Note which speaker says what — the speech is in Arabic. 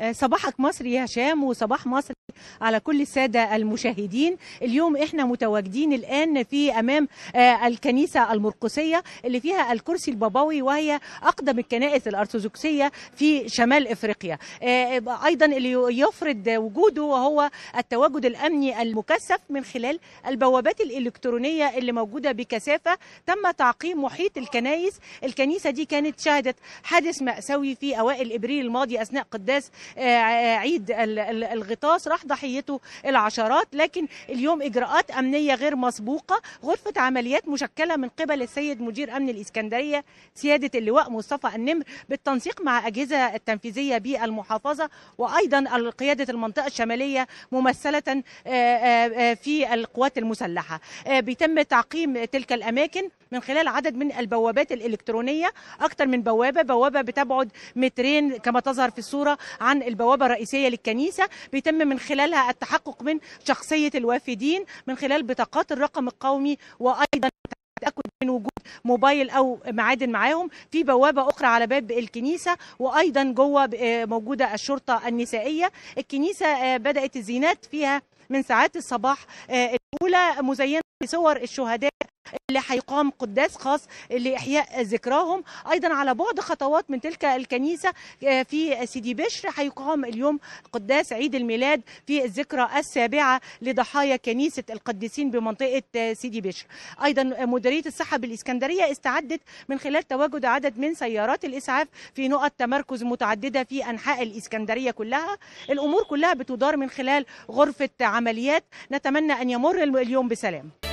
Speaker 1: آه، صباحك مصري يا هشام وصباح مصر على كل السادة المشاهدين اليوم احنا متواجدين الآن في أمام آه، الكنيسة المرقسية اللي فيها الكرسي البابوي وهي أقدم الكنائس الأرثوذكسية في شمال إفريقيا آه، أيضا اللي يفرض وجوده وهو التواجد الأمني المكثف من خلال البوابات الإلكترونية اللي موجودة بكثافة تم تعقيم محيط الكنائس الكنيسة دي كانت شهدت حادث مأساوي في أوائل إبريل الماضي أثناء قداس آه، عيد الغطاس راح ضحيته العشرات لكن اليوم إجراءات أمنية غير مسبوقة غرفة عمليات مشكلة من قبل السيد مدير أمن الإسكندرية سيادة اللواء مصطفى النمر بالتنسيق مع أجهزة التنفيذية بالمحافظة وأيضا قيادة المنطقة الشمالية ممثلة آه، آه، في القوات المسلحة بيتم تعقيم تلك الأماكن من خلال عدد من البوابات الإلكترونية أكثر من بوابة بوابة بتبعد مترين كما تظهر في الصورة عن البوابه الرئيسيه للكنيسه بيتم من خلالها التحقق من شخصيه الوافدين من خلال بطاقات الرقم القومي وايضا التاكد من وجود موبايل او معادن معاهم في بوابه اخرى على باب الكنيسه وايضا جوه آه، موجوده الشرطه النسائيه الكنيسه آه، بدات الزينات فيها من ساعات الصباح آه، الاولى مزينه بصور الشهداء اللي هيقام قداس خاص لإحياء ذكراهم أيضا على بعد خطوات من تلك الكنيسة آه، في سيدي بشر هيقام اليوم قداس عيد الميلاد في الذكرى السابعة لضحايا كنيسة القديسين بمنطقة آه، سيدي بشر أيضا آه، مديرية الصحة بالإسكندرية استعدت من خلال تواجد عدد من سيارات الإسعاف في نقط تمركز متعددة في أنحاء الإسكندرية كلها الأمور كلها بتدار من خلال غرفة عمليات نتمنى أن يمر اليوم بسلام